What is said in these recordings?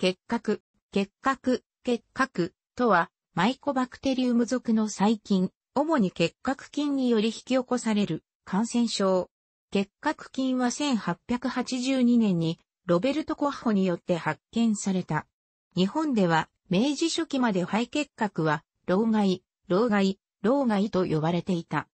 結核、結核、結核とは、マイコバクテリウム属の細菌、主に結核菌により引き起こされる感染症。結核菌は1882年にロベルト・コッホによって発見された。日本では明治初期まで肺結核は、老害、老害、老害と呼ばれていた。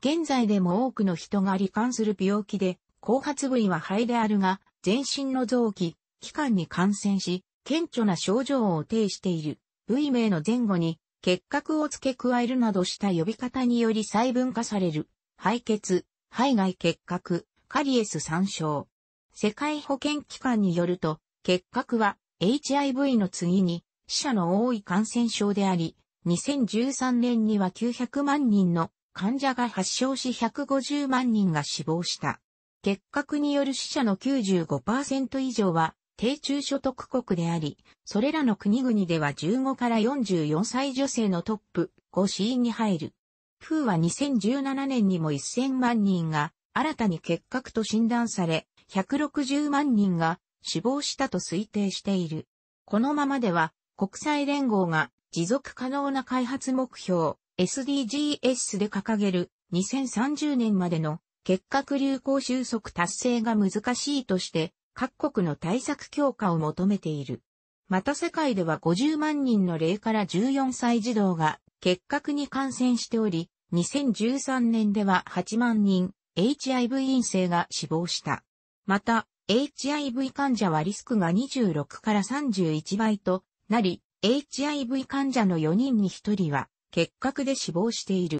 現在でも多くの人が罹患する病気で、後発部位は肺であるが、全身の臓器、器官に感染し、顕著な症状を呈している部位名の前後に結核を付け加えるなどした呼び方により細分化される敗血、肺外結核、カリエス参照。世界保健機関によると、結核は HIV の次に死者の多い感染症であり、2013年には900万人の患者が発症し150万人が死亡した。結核による死者の95%以上は低中所得国であり、それらの国々では15から44歳女性のトップ5死因に入る。ーは2017年にも1000万人が新たに結核と診断され、160万人が死亡したと推定している。このままでは国際連合が持続可能な開発目標 SDGs で掲げる2030年までの結核流行収束達成が難しいとして各国の対策強化を求めている。また世界では50万人の0から14歳児童が結核に感染しており、2013年では8万人 HIV 陰性が死亡した。また、HIV 患者はリスクが26から31倍となり、HIV 患者の4人に1人は結核で死亡している。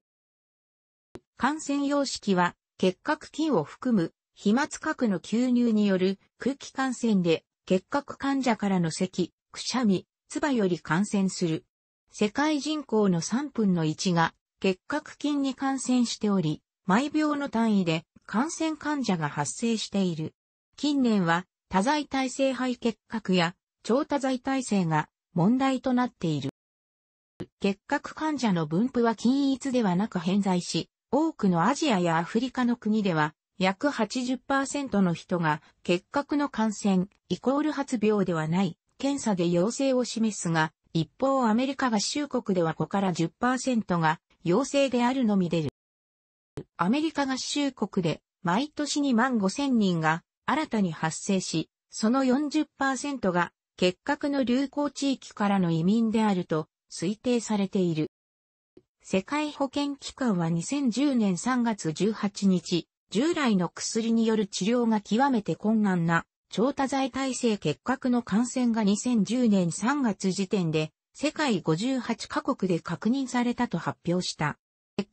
感染様式は結核菌を含む飛沫核の吸入による空気感染で結核患者からの咳、くしゃみ、唾より感染する。世界人口の3分の1が結核菌に感染しており、毎秒の単位で感染患者が発生している。近年は多剤耐性肺結核や超多剤耐性が問題となっている。結核患者の分布は均一ではなく偏在し、多くのアジアやアフリカの国では約80%の人が結核の感染イコール発病ではない検査で陽性を示すが、一方アメリカ合衆国では5から10%が陽性であるのみ出る。アメリカ合衆国で毎年2万5千人が新たに発生し、その40%が結核の流行地域からの移民であると推定されている。世界保健機関は2010年3月18日、従来の薬による治療が極めて困難な、超多剤耐性結核の感染が2010年3月時点で、世界58カ国で確認されたと発表した。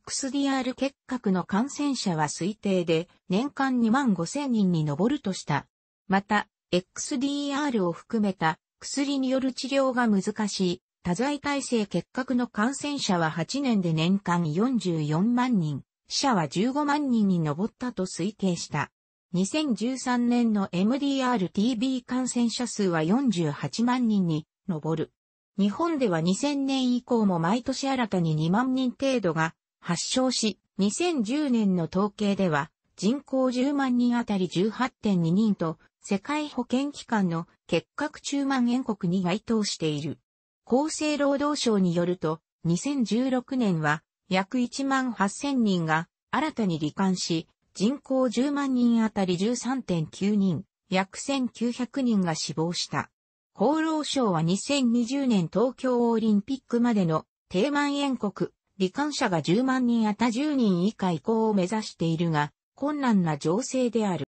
XDR 結核の感染者は推定で年間2万5千人に上るとした。また、XDR を含めた薬による治療が難しい多剤耐性結核の感染者は8年で年間44万人。死者は15万人に上ったと推計した。2013年の MDR-TB 感染者数は48万人に上る。日本では2000年以降も毎年新たに2万人程度が発症し、2010年の統計では人口10万人あたり18.2人と世界保健機関の結核中万円国に該当している。厚生労働省によると2016年は約1万8000人が新たに罹患し、人口10万人あたり13.9人、約1900人が死亡した。厚労省は2020年東京オリンピックまでの低蔓延国、罹患者が10万人あた10人以下移行を目指しているが、困難な情勢である。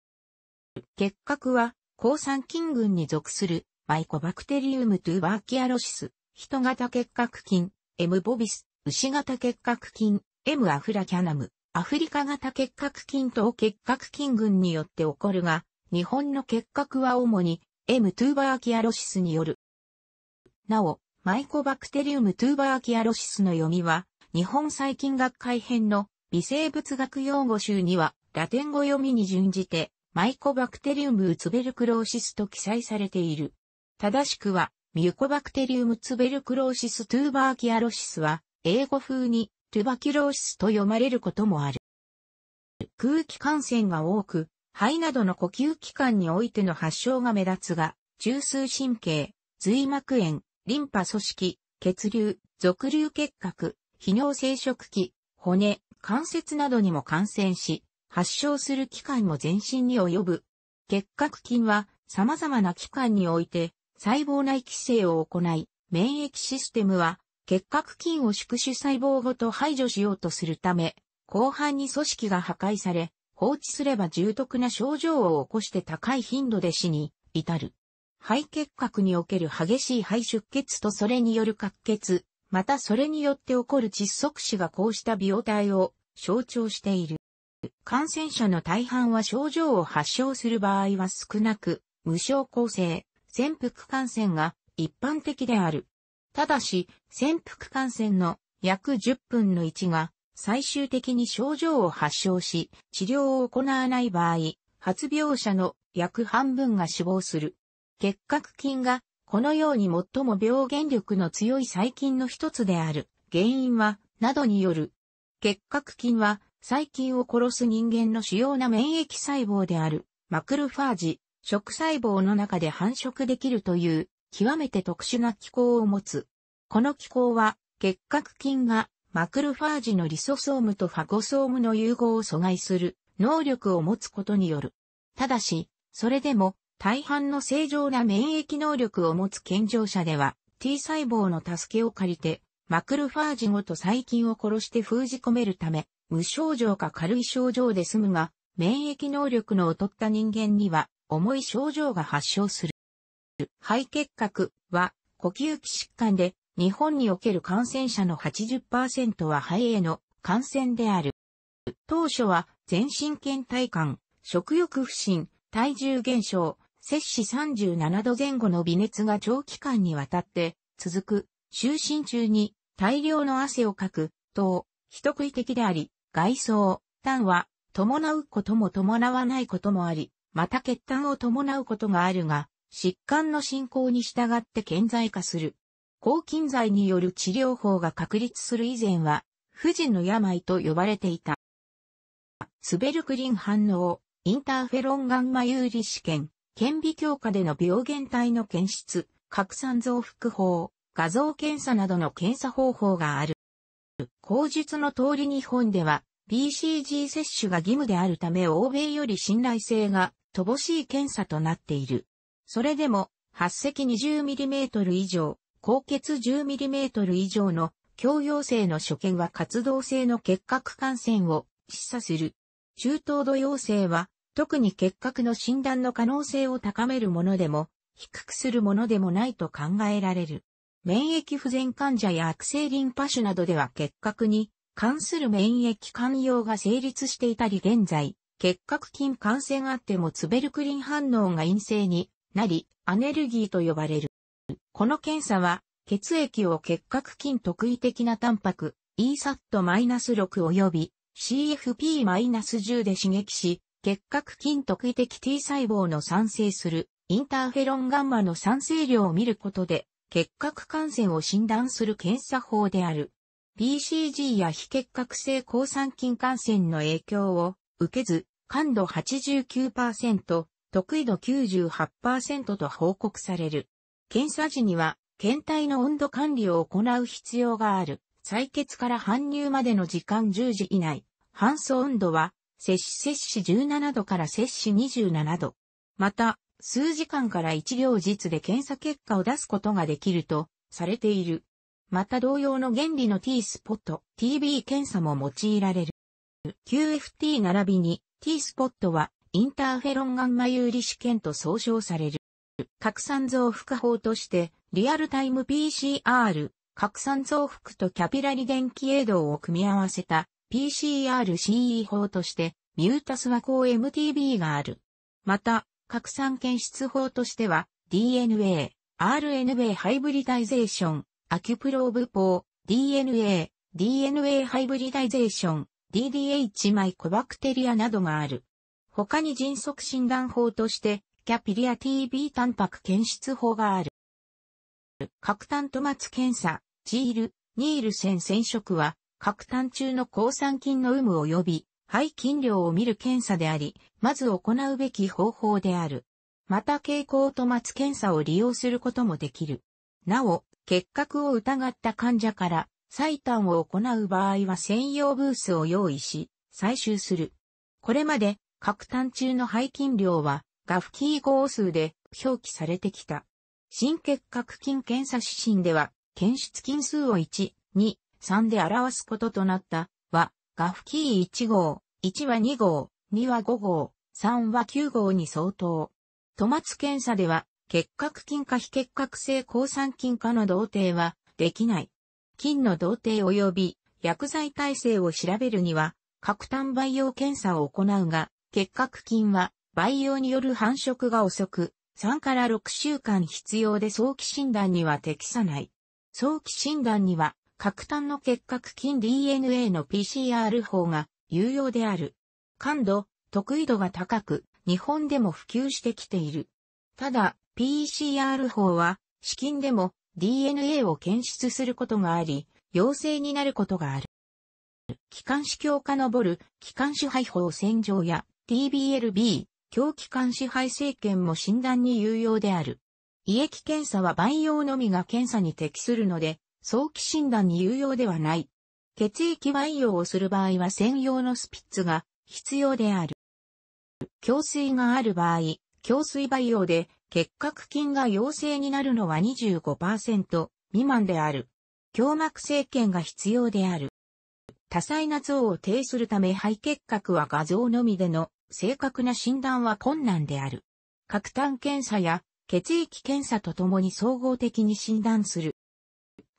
結核は、抗酸菌群に属するマイコバクテリウムトゥバーキアロシス、人型結核菌、エムボビス牛型結核菌、M アフラキャナム、アフリカ型結核菌等結核菌群によって起こるが、日本の結核は主に M トゥーバーキアロシスによる。なお、マイコバクテリウムトゥーバーキアロシスの読みは、日本細菌学会編の微生物学用語集には、ラテン語読みに準じて、マイコバクテリウムウツベルクローシスと記載されている。正しくは、ミュコバクテリウムツベルクローシストゥーバーキアロシスは、英語風にトゥバキュローシスと読まれることもある。空気感染が多く、肺などの呼吸器官においての発症が目立つが、中枢神経、髄膜炎、リンパ組織、血流、俗流結核、泌尿生殖器、骨、関節などにも感染し、発症する器官も全身に及ぶ。結核菌は様々な器官において細胞内規制を行い、免疫システムは結核菌を宿主細胞ごと排除しようとするため、広範に組織が破壊され、放置すれば重篤な症状を起こして高い頻度で死に至る。肺結核における激しい肺出血とそれによる滑血、またそれによって起こる窒息死がこうした病態を象徴している。感染者の大半は症状を発症する場合は少なく、無症候性、潜伏感染が一般的である。ただし、潜伏感染の約10分の1が最終的に症状を発症し、治療を行わない場合、発病者の約半分が死亡する。結核菌がこのように最も病原力の強い細菌の一つである原因は、などによる。結核菌は細菌を殺す人間の主要な免疫細胞であるマクロファージ、食細胞の中で繁殖できるという極めて特殊な気候を持つ。この気候は、結核菌がマクロファージのリソソームとファゴソームの融合を阻害する能力を持つことによる。ただし、それでも大半の正常な免疫能力を持つ健常者では T 細胞の助けを借りてマクロファージごと細菌を殺して封じ込めるため無症状か軽い症状で済むが免疫能力の劣った人間には重い症状が発症する。肺結核は呼吸器疾患で日本における感染者の80%は肺への感染である。当初は全身倦怠感、食欲不振、体重減少、摂氏37度前後の微熱が長期間にわたって続く。就寝中に大量の汗をかく、等、人食い的であり、外装、痰は伴うことも伴わないこともあり、また血痰を伴うことがあるが、疾患の進行に従って顕在化する。抗菌剤による治療法が確立する以前は、不治の病と呼ばれていた。スベルクリン反応、インターフェロンガンマ有利試験、顕微鏡下での病原体の検出、拡散増幅法、画像検査などの検査方法がある。口述の通り日本では BCG 接種が義務であるため欧米より信頼性が乏しい検査となっている。それでも、8隻 20mm 以上、高血 10mm 以上の共用性の所見は活動性の結核感染を示唆する。中等度陽性は、特に結核の診断の可能性を高めるものでも、低くするものでもないと考えられる。免疫不全患者や悪性リンパ腫などでは結核に関する免疫寛容が成立していたり現在、結核菌感染あってもツベルクリン反応が陰性になり、アネルギーと呼ばれる。この検査は、血液を結核菌特異的なタンパク、ESAT-6 及び CFP-10 で刺激し、結核菌特異的 T 細胞の産生するインターフェロンガンマの産生量を見ることで、結核感染を診断する検査法である。BCG や非結核性抗酸菌感染の影響を受けず、感度89%、得意度98%と報告される。検査時には、検体の温度管理を行う必要がある。採血から搬入までの時間10時以内。搬送温度は、摂取摂取17度から摂取27度。また、数時間から1両日で検査結果を出すことができると、されている。また同様の原理の T スポット、TB 検査も用いられる。QFT 並びに T スポットはインターフェロンガンマ有利試験と総称される。拡散増幅法として、リアルタイム PCR、拡散増幅とキャピラリ電気映動を組み合わせた PCR-CE 法として、ミュータス和光 MTB がある。また、拡散検出法としては、DNA、RNA ハイブリダイゼーション、アキュプローブ法、DNA、DNA ハイブリダイゼーション、DDH マイコバクテリアなどがある。他に迅速診断法として、キャピリア TB タンパク検出法がある。核炭と末検査、ジール、ニールセン染色は、核炭中の抗酸菌の有無及び、肺菌量を見る検査であり、まず行うべき方法である。また蛍光と末検査を利用することもできる。なお、結核を疑った患者から、採炭を行う場合は専用ブースを用意し、採集する。これまで核炭中の排菌量は、ガフキー号数で表記されてきた。新結核菌検査指針では、検出菌数を1、2、3で表すこととなった、は、ガフキー1号、1は2号、2は5号、3は9号に相当。マツ検査では、結核菌か非結核性抗酸菌かの同定はできない。菌の同定及び薬剤耐性を調べるには、核炭培養検査を行うが、結核菌は培養による繁殖が遅く、3から6週間必要で早期診断には適さない。早期診断には、核炭の結核菌 DNA の PCR 法が有用である。感度、得意度が高く、日本でも普及してきている。ただ、PCR 法は、資金でも DNA を検出することがあり、陽性になることがある。気管支強化のぼる、気管支配胞洗浄や TBLB、狂気管支配政権も診断に有用である。胃液検査は培養のみが検査に適するので、早期診断に有用ではない。血液培養をする場合は専用のスピッツが必要である。胸水がある場合、胸水培養で結核菌が陽性になるのは25%未満である。胸膜性検が必要である。多彩な像を呈するため肺結核は画像のみでの正確な診断は困難である。核炭検査や血液検査とともに総合的に診断する。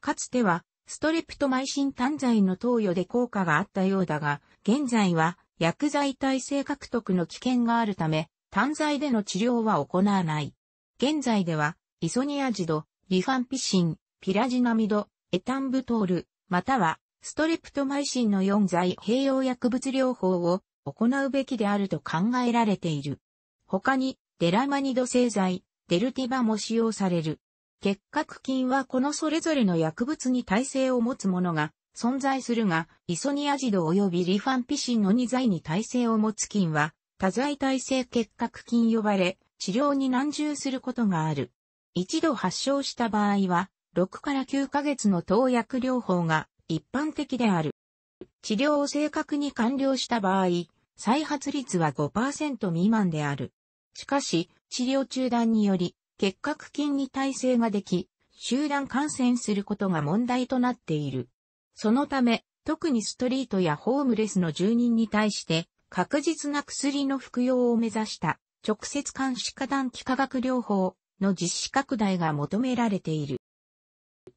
かつては、ストレプトマイシン単剤の投与で効果があったようだが、現在は薬剤耐性獲得の危険があるため、単剤での治療は行わない。現在では、イソニアジド、リファンピシン、ピラジナミド、エタンブトール、またはストレプトマイシンの4剤併用薬物療法を行うべきであると考えられている。他に、デラマニド製剤、デルティバも使用される。結核菌はこのそれぞれの薬物に耐性を持つものが存在するが、イソニアジド及びリファンピシンの2剤に耐性を持つ菌は、多剤耐性結核菌呼ばれ、治療に難重することがある。一度発症した場合は、6から9ヶ月の投薬療法が一般的である。治療を正確に完了した場合、再発率は5%未満である。しかし、治療中断により、結核菌に耐性ができ、集団感染することが問題となっている。そのため、特にストリートやホームレスの住人に対して、確実な薬の服用を目指した、直接監視下短期化学療法の実施拡大が求められている。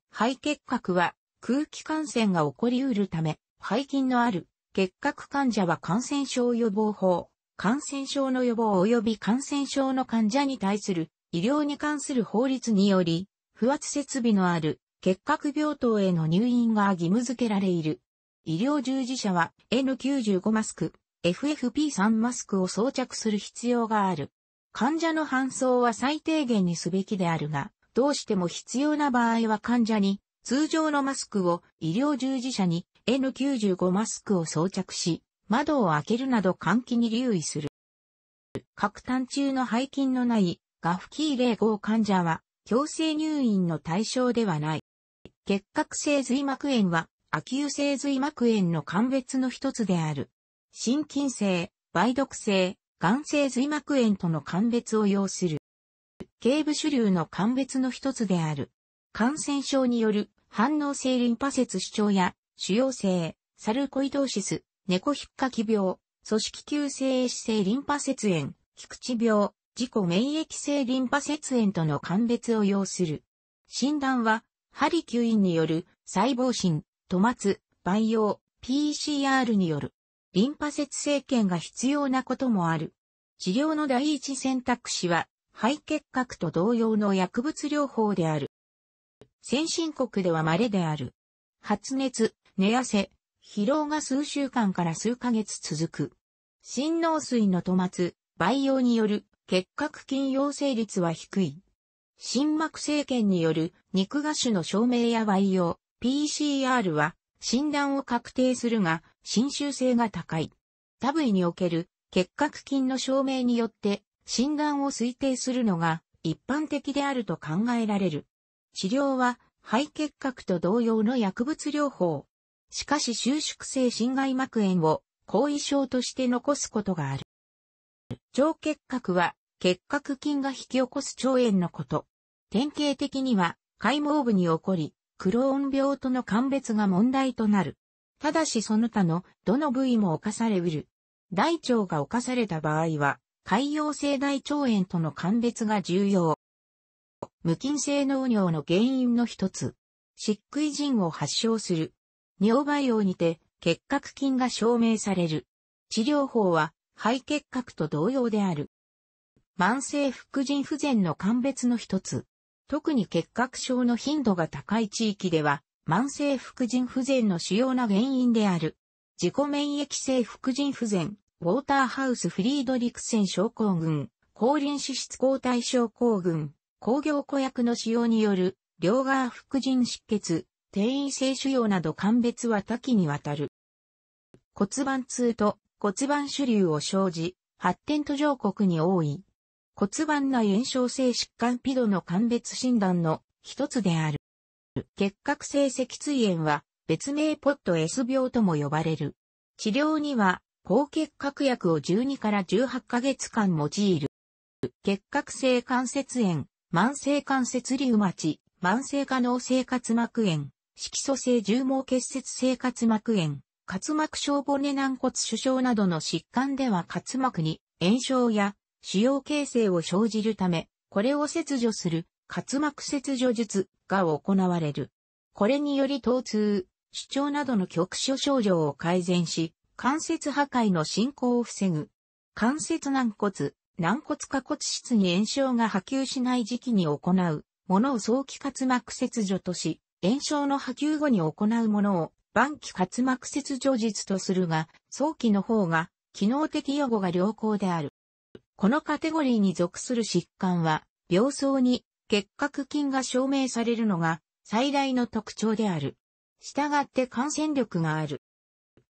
肺結核は空気感染が起こり得るため、背筋のある結核患者は感染症予防法、感染症の予防及び感染症の患者に対する医療に関する法律により、不圧設備のある結核病棟への入院が義務付けられいる。医療従事者は N95 マスク、FFP3 マスクを装着する必要がある。患者の搬送は最低限にすべきであるが、どうしても必要な場合は患者に通常のマスクを医療従事者に N95 マスクを装着し、窓を開けるなど換気に留意する。核単中の背筋のないガフキー0号患者は強制入院の対象ではない。結核性髄膜炎は悪急性髄膜炎の鑑別の一つである。心筋性、梅毒性、癌性髄膜炎との鑑別を要する。頸部主流の鑑別の一つである。感染症による反応性リンパ節主張や、腫瘍性、サルコイドーシス、猫ひっかき病、組織急性死性リンパ節炎、菊池病、自己免疫性リンパ節炎との鑑別を要する。診断は、針吸引による細胞診、トマツ、培養、PCR による。リンパ節生検が必要なこともある。治療の第一選択肢は、肺結核と同様の薬物療法である。先進国では稀である。発熱、寝汗、疲労が数週間から数ヶ月続く。心脳水の戸末、培養による結核菌陽性率は低い。心膜生検による肉芽種の証明や培養、PCR は診断を確定するが、侵襲性が高い。多部位における結核菌の証明によって診断を推定するのが一般的であると考えられる。治療は肺結核と同様の薬物療法。しかし収縮性心外膜炎を後遺症として残すことがある。腸結核は結核菌が引き起こす腸炎のこと。典型的には解毛部に起こり、クローン病との鑑別が問題となる。ただしその他のどの部位も侵されうる。大腸が侵された場合は、潰瘍性大腸炎との鑑別が重要。無菌性脳尿の原因の一つ。漆喰腎を発症する。尿培養にて結核菌が証明される。治療法は肺結核と同様である。慢性副腎不全の鑑別の一つ。特に結核症の頻度が高い地域では、慢性副腎不全の主要な原因である。自己免疫性副腎不全、ウォーターハウスフリードリクセン症候群、高臨脂質抗体症候群、工業小薬の使用による、両側副腎失血、転移性腫瘍など鑑別は多岐にわたる。骨盤痛と骨盤腫瘤を生じ、発展途上国に多い。骨盤内炎症性疾患ピドの鑑別診断の一つである。結核性脊椎炎は別名ポット S 病とも呼ばれる。治療には抗結核薬を12から18ヶ月間用いる。結核性関節炎、慢性関節リウマチ、慢性化脳生活膜炎、色素性重毛結節生活膜炎、滑膜症骨軟骨主症などの疾患では滑膜に炎症や腫瘍形成を生じるため、これを切除する滑膜切除術が行われる。これにより疼痛、主張などの局所症状を改善し、関節破壊の進行を防ぐ。関節軟骨、軟骨下骨質に炎症が波及しない時期に行うものを早期滑膜切除とし、炎症の波及後に行うものを晩期滑膜切除術とするが、早期の方が機能的予後が良好である。このカテゴリーに属する疾患は、病巣に結核菌が証明されるのが最大の特徴である。従って感染力がある。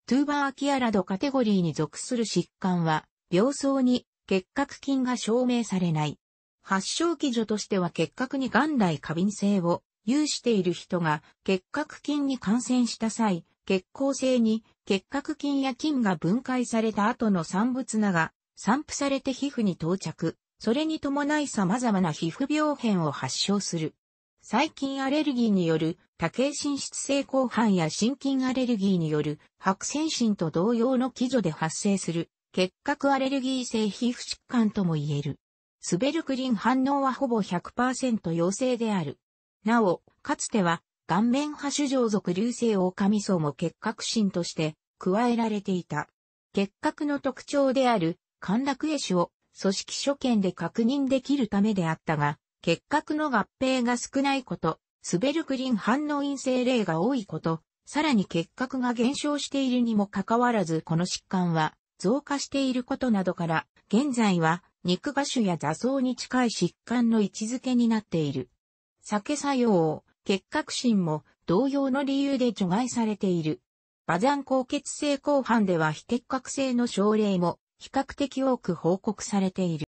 トゥーバーアキアラドカテゴリーに属する疾患は、病巣に結核菌が証明されない。発症基準としては結核に元来過敏性を有している人が結核菌に感染した際、血行性に結核菌や菌が分解された後の産物なが散布されて皮膚に到着、それに伴い様々な皮膚病変を発症する。細菌アレルギーによる多形心室性後半や心筋アレルギーによる白線心と同様の基準で発生する結核アレルギー性皮膚疾患とも言える。スベルクリン反応はほぼ100%陽性である。なお、かつては、顔面波種上属流星オオカミソも結核心として加えられていた。結核の特徴である、陥落絵種を組織所見で確認できるためであったが、結核の合併が少ないこと、スベルクリン反応陰性例が多いこと、さらに結核が減少しているにもかかわらずこの疾患は増加していることなどから、現在は肉芽種や雑草に近い疾患の位置づけになっている。酒作用、結核心も同様の理由で除外されている。馬山高血性後半では非結核性の症例も比較的多く報告されている。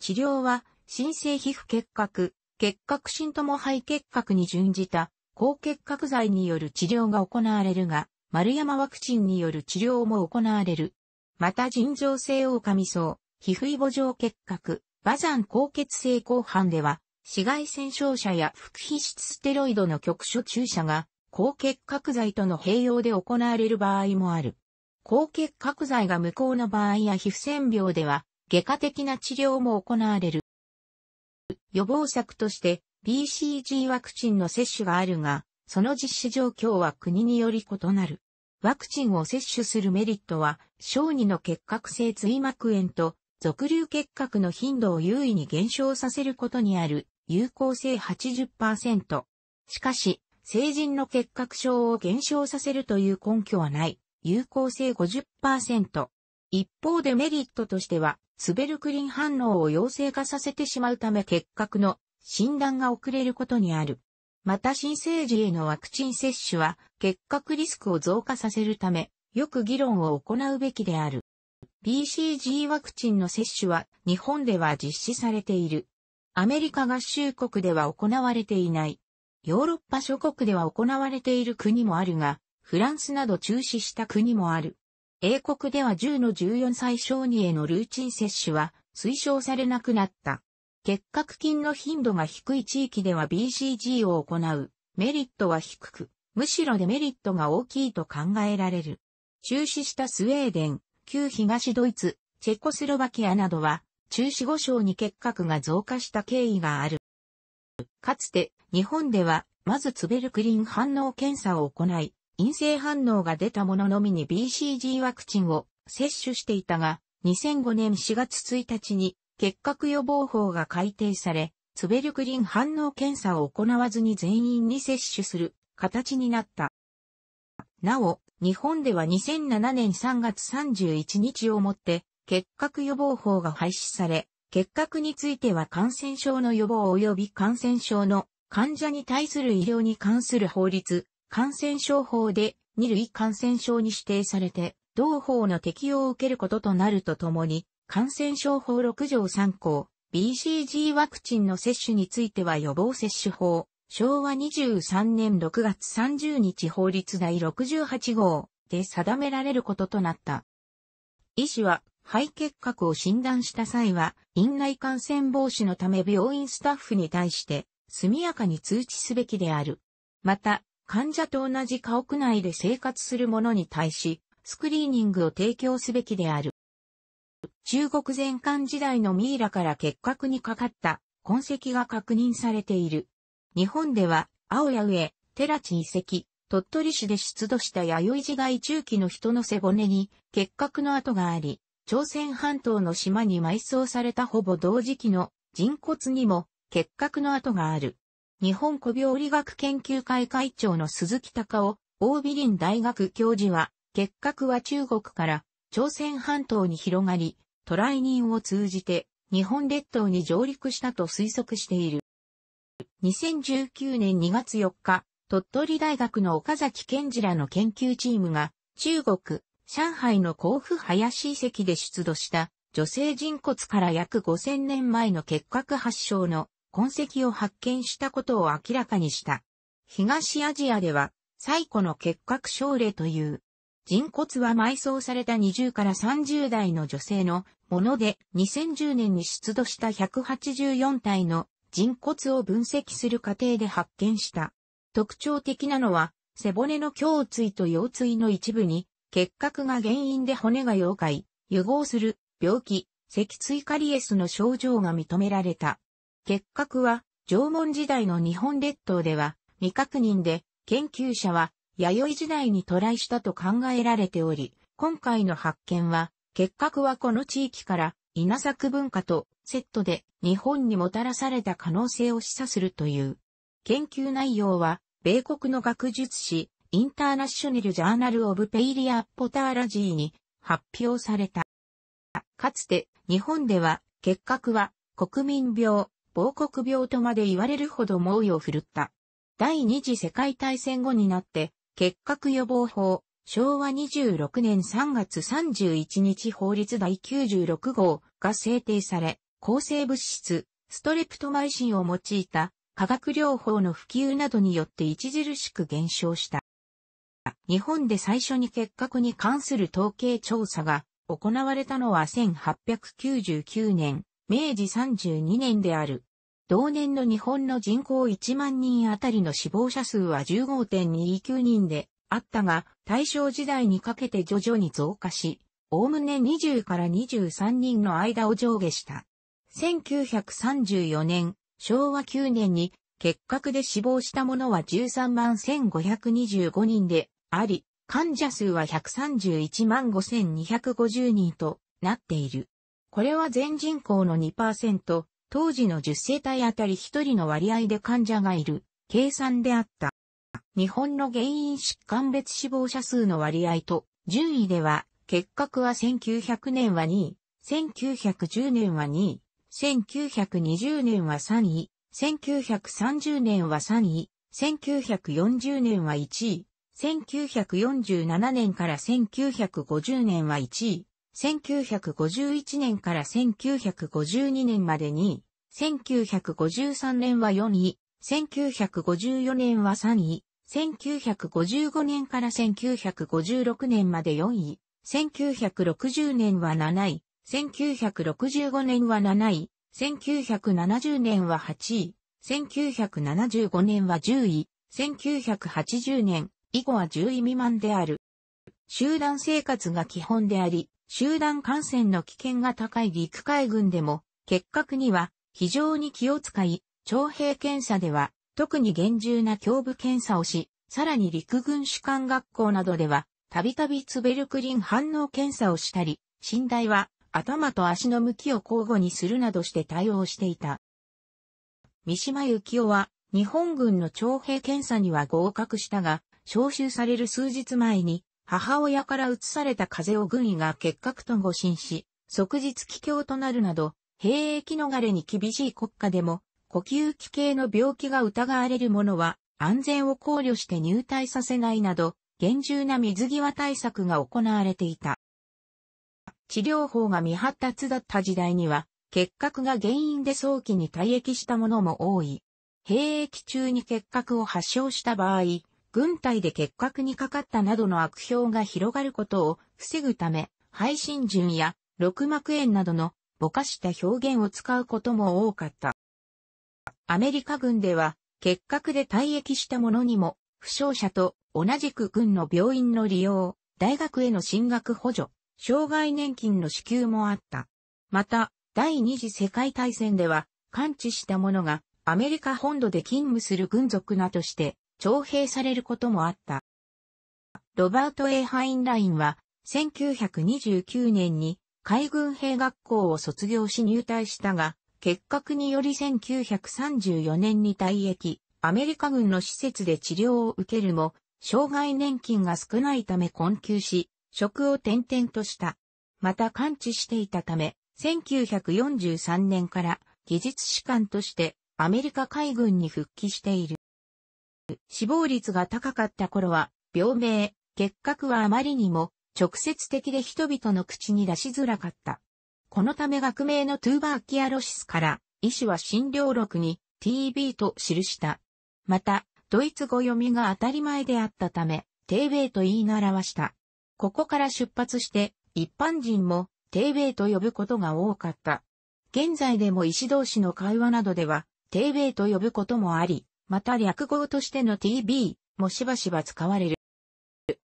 治療は新生皮膚結核、結核心とも肺結核に準じた高結核剤による治療が行われるが、丸山ワクチンによる治療も行われる。また尋常性狼層、皮膚異母状結核、馬山高血性後半では、紫外線照射や副皮質ステロイドの局所注射が、高血核剤との併用で行われる場合もある。高血核剤が無効の場合や皮膚線病では、外科的な治療も行われる。予防策として BCG ワクチンの接種があるが、その実施状況は国により異なる。ワクチンを接種するメリットは、小児の結核性椎膜炎と、俗流結核の頻度を優位に減少させることにある、有効性80%。しかし、成人の結核症を減少させるという根拠はない、有効性50%。一方でメリットとしては、スベルクリン反応を陽性化させてしまうため結核の診断が遅れることにある。また新生児へのワクチン接種は結核リスクを増加させるため、よく議論を行うべきである。BCG ワクチンの接種は日本では実施されている。アメリカ合衆国では行われていない。ヨーロッパ諸国では行われている国もあるが、フランスなど中止した国もある。英国では10の14歳小児へのルーチン接種は推奨されなくなった。結核菌の頻度が低い地域では BCG を行うメリットは低く、むしろデメリットが大きいと考えられる。中止したスウェーデン、旧東ドイツ、チェコスロバキアなどは、中止後症に結核が増加した経緯がある。かつて、日本では、まずツベルクリン反応検査を行い、陰性反応が出たもののみに BCG ワクチンを接種していたが、2005年4月1日に結核予防法が改定され、ツベルクリン反応検査を行わずに全員に接種する形になった。なお、日本では2007年3月31日をもって、結核予防法が廃止され、結核については感染症の予防及び感染症の患者に対する医療に関する法律、感染症法で2類感染症に指定されて、同法の適用を受けることとなるとともに、感染症法6条3項、BCG ワクチンの接種については予防接種法、昭和23年6月30日法律第68号で定められることとなった。医師は肺結核を診断した際は、院内感染防止のため病院スタッフに対して速やかに通知すべきである。また、患者と同じ家屋内で生活する者に対し、スクリーニングを提供すべきである。中国前漢時代のミイラから結核にかかった痕跡が確認されている。日本では、青谷上、寺地遺跡、鳥取市で出土した弥生時代中期の人の背骨に結核の跡があり、朝鮮半島の島に埋葬されたほぼ同時期の人骨にも結核の跡がある。日本古病理学研究会会長の鈴木隆夫、大美林大学教授は、結核は中国から朝鮮半島に広がり、トイニ人を通じて日本列島に上陸したと推測している。2019年2月4日、鳥取大学の岡崎健次らの研究チームが中国、上海の甲府林遺跡で出土した女性人骨から約5000年前の結核発症の痕跡を発見したことを明らかにした。東アジアでは最古の結核症例という人骨は埋葬された20から30代の女性のもので、2010年に出土した184体の人骨を分析する過程で発見した。特徴的なのは、背骨の胸椎と腰椎の一部に、結核が原因で骨が溶解、融合する、病気、脊椎カリエスの症状が認められた。結核は、縄文時代の日本列島では未確認で、研究者は弥生時代に渡来したと考えられており、今回の発見は、結核はこの地域から稲作文化とセットで日本にもたらされた可能性を示唆するという。研究内容は、米国の学術誌、インターナショナルジャーナルオブペイリア・ポターラジーに発表された。かつて日本では結核は国民病、亡国病とまで言われるほど猛威を振るった。第二次世界大戦後になって結核予防法、昭和26年3月31日法律第96号が制定され、抗生物質、ストレプトマイシンを用いた化学療法の普及などによって著しく減少した。日本で最初に結核に関する統計調査が行われたのは1899年、明治32年である。同年の日本の人口1万人あたりの死亡者数は15.29人であったが、大正時代にかけて徐々に増加し、おおむね20から23人の間を上下した。1934年、昭和9年に、結核で死亡した者は13万1525人であり、患者数は131万5250人となっている。これは全人口の2%、当時の10世帯あたり1人の割合で患者がいる計算であった。日本の原因疾患別死亡者数の割合と順位では、結核は1900年は2位、1910年は2位、1920年は3位、1930年は3位、1940年は1位、1947年から1950年は1位、1951年から1952年までに、1953年は4位、1954年は3位、1955年から1956年まで4位、1960年は7位、1965年は7位、1970年は8位、1975年は10位、1980年以後は10位未満である。集団生活が基本であり、集団感染の危険が高い陸海軍でも、結核には非常に気を使い、徴兵検査では特に厳重な胸部検査をし、さらに陸軍士官学校などでは、たびたびツベルクリン反応検査をしたり、寝台は頭と足の向きを交互にするなどして対応していた。三島由紀夫は日本軍の徴兵検査には合格したが、招集される数日前に母親から移された風邪を軍医が結核と誤診し、即日帰郷となるなど、兵役逃れに厳しい国家でも、呼吸器系の病気が疑われる者は、安全を考慮して入隊させないなど、厳重な水際対策が行われていた。治療法が未発達だった時代には、結核が原因で早期に退役した者も多い。兵役中に結核を発症した場合、軍隊で結核にかかったなどの悪評が広がることを防ぐため、配信順や六幕炎などのぼかした表現を使うことも多かった。アメリカ軍では、結核で退役した者にも、負傷者と同じく軍の病院の利用、大学への進学補助、障害年金の支給もあった。また、第二次世界大戦では、感知した者がアメリカ本土で勤務する軍属なとして徴兵されることもあった。ロバート・ A・ ハインラインは、1929年に海軍兵学校を卒業し入隊したが、結核により1934年に退役、アメリカ軍の施設で治療を受けるも、障害年金が少ないため困窮し、職を転々とした。また完治していたため、1943年から技術士官としてアメリカ海軍に復帰している。死亡率が高かった頃は、病名、結核はあまりにも直接的で人々の口に出しづらかった。このため学名のトゥーバーキアロシスから医師は診療録に TB と記した。また、ドイツ語読みが当たり前であったため、テーベイと言い習わした。ここから出発して、一般人もテーベイと呼ぶことが多かった。現在でも医師同士の会話などでは、テーイと呼ぶこともあり、また略語としての TB もしばしば使われる。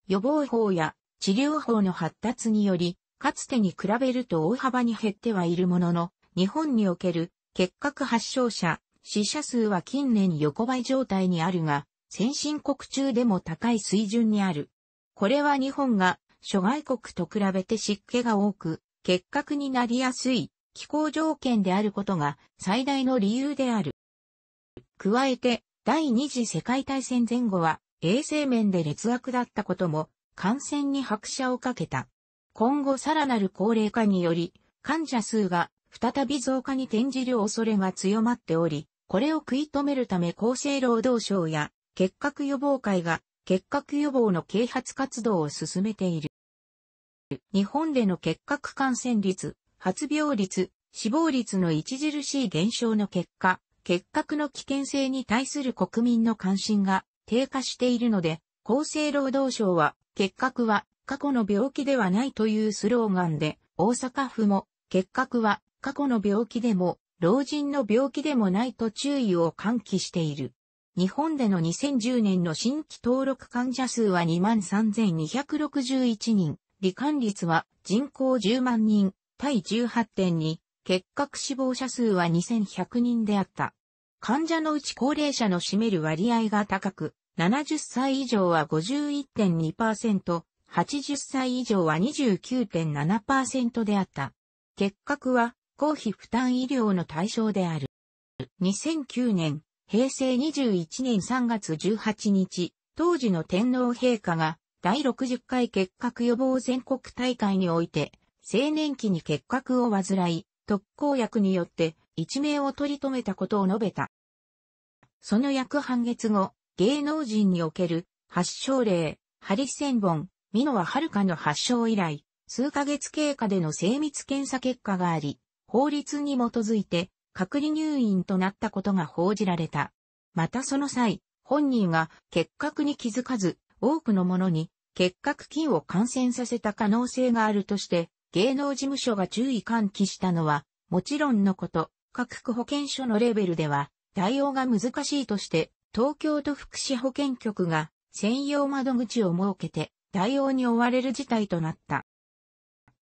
予防法や治療法の発達により、かつてに比べると大幅に減ってはいるものの、日本における結核発症者、死者数は近年横ばい状態にあるが、先進国中でも高い水準にある。これは日本が諸外国と比べて湿気が多く、結核になりやすい気候条件であることが最大の理由である。加えて、第二次世界大戦前後は衛生面で劣悪だったことも感染に拍車をかけた。今後さらなる高齢化により患者数が再び増加に転じる恐れが強まっており、これを食い止めるため厚生労働省や結核予防会が結核予防の啓発活動を進めている。日本での結核感染率、発病率、死亡率の著しい減少の結果、結核の危険性に対する国民の関心が低下しているので、厚生労働省は、結核は過去の病気ではないというスローガンで、大阪府も、結核は過去の病気でも、老人の病気でもないと注意を喚起している。日本での2010年の新規登録患者数は23,261人、罹患率は人口10万人、対18.2、結核死亡者数は2100人であった。患者のうち高齢者の占める割合が高く、70歳以上は51.2%、80歳以上は29.7%であった。結核は公費負担医療の対象である。2009年、平成21年3月18日、当時の天皇陛下が第60回結核予防全国大会において、青年期に結核を患い、特効薬によって一命を取り留めたことを述べた。その約半月後、芸能人における発症例、ハリセンボン、ミノはかの発症以来、数ヶ月経過での精密検査結果があり、法律に基づいて隔離入院となったことが報じられた。またその際、本人が結核に気づかず、多くの者に結核菌を感染させた可能性があるとして、芸能事務所が注意喚起したのは、もちろんのこと、各区保健所のレベルでは、対応が難しいとして、東京都福祉保健局が専用窓口を設けて、対応に追われる事態となった。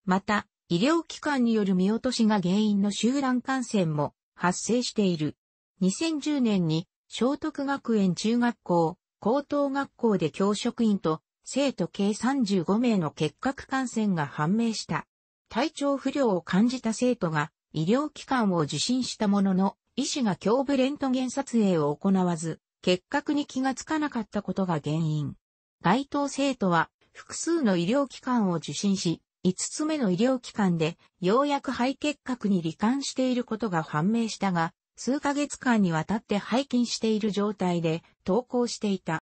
また、医療機関による見落としが原因の集団感染も発生している。2010年に、聖徳学園中学校、高等学校で教職員と生徒計35名の結核感染が判明した。体調不良を感じた生徒が医療機関を受診したものの、医師が胸部レントゲン撮影を行わず、結核に気がつかなかったことが原因。該当生徒は複数の医療機関を受診し、5つ目の医療機関でようやく肺結核に罹患していることが判明したが、数ヶ月間にわたって背筋している状態で投稿していた。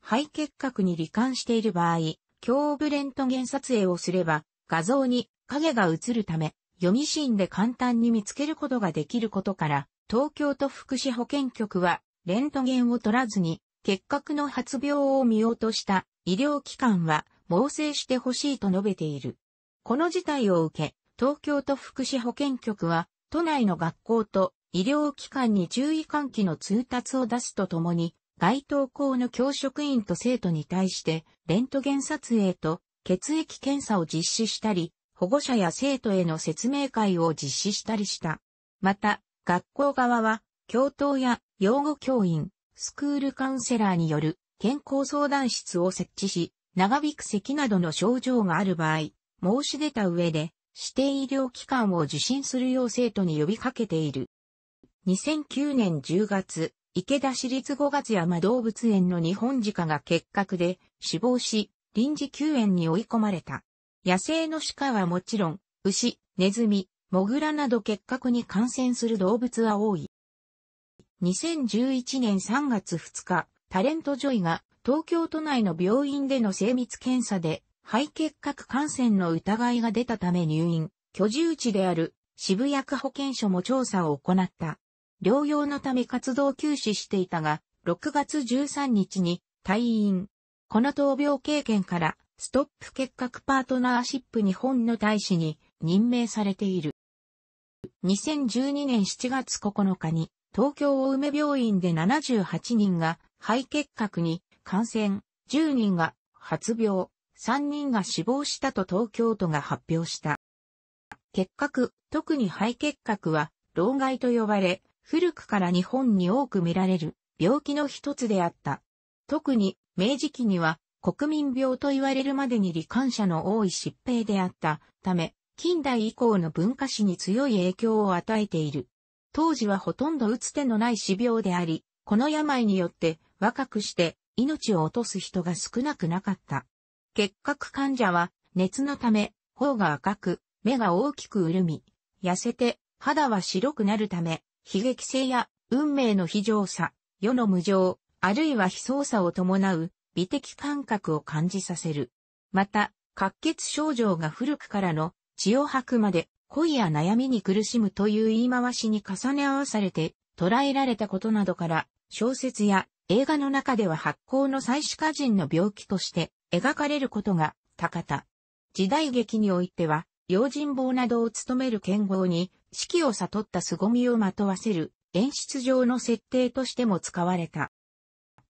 肺結核に罹患している場合、胸部レントゲン撮影をすれば画像に影が映るため、読みシーンで簡単に見つけることができることから、東京都福祉保健局は、レントゲンを取らずに、結核の発病を見ようとした医療機関は、猛省してほしいと述べている。この事態を受け、東京都福祉保健局は、都内の学校と医療機関に注意喚起の通達を出すとともに、該当校の教職員と生徒に対して、レントゲン撮影と血液検査を実施したり、保護者や生徒への説明会を実施したりした。また、学校側は、教頭や養護教員、スクールカウンセラーによる健康相談室を設置し、長引く咳などの症状がある場合、申し出た上で、指定医療機関を受診するよう生徒に呼びかけている。2009年10月、池田市立五月山動物園の日本鹿が結核で死亡し、臨時休園に追い込まれた。野生の鹿はもちろん、牛、ネズミ、モグラなど結核に感染する動物は多い。2011年3月2日、タレントジョイが東京都内の病院での精密検査で肺結核感染の疑いが出たため入院、居住地である渋谷区保健所も調査を行った。療養のため活動休止していたが、6月13日に退院。この闘病経験から、ストップ結核パートナーシップ日本の大使に任命されている。2012年7月9日に、東京大梅病院で78人が肺結核に感染、10人が発病、3人が死亡したと東京都が発表した。結核、特に肺結核は、老害と呼ばれ、古くから日本に多く見られる病気の一つであった。特に明治期には国民病と言われるまでに罹患者の多い疾病であったため、近代以降の文化史に強い影響を与えている。当時はほとんど打つ手のない死病であり、この病によって若くして命を落とす人が少なくなかった。結核患者は熱のため、頬が赤く、目が大きく潤み、痩せて肌は白くなるため、悲劇性や運命の非常さ、世の無常、あるいは非操作を伴う美的感覚を感じさせる。また、滑血症状が古くからの血を吐くまで恋や悩みに苦しむという言い回しに重ね合わされて捉えられたことなどから小説や映画の中では発行の最始家人の病気として描かれることが高田。時代劇においては用心棒などを務める剣豪に四季を悟った凄みをまとわせる演出上の設定としても使われた。